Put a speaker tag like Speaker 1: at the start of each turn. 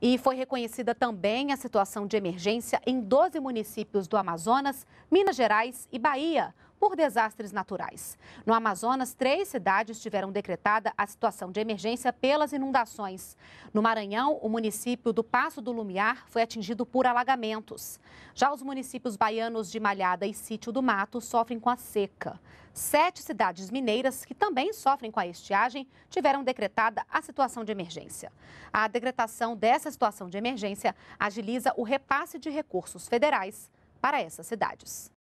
Speaker 1: E foi reconhecida também a situação de emergência em 12 municípios do Amazonas, Minas Gerais e Bahia, por desastres naturais. No Amazonas, três cidades tiveram decretada a situação de emergência pelas inundações. No Maranhão, o município do Passo do Lumiar foi atingido por alagamentos. Já os municípios baianos de Malhada e Sítio do Mato sofrem com a seca. Sete cidades mineiras, que também sofrem com a estiagem, tiveram decretada a situação de emergência. A decretação dessa situação de emergência agiliza o repasse de recursos federais para essas cidades.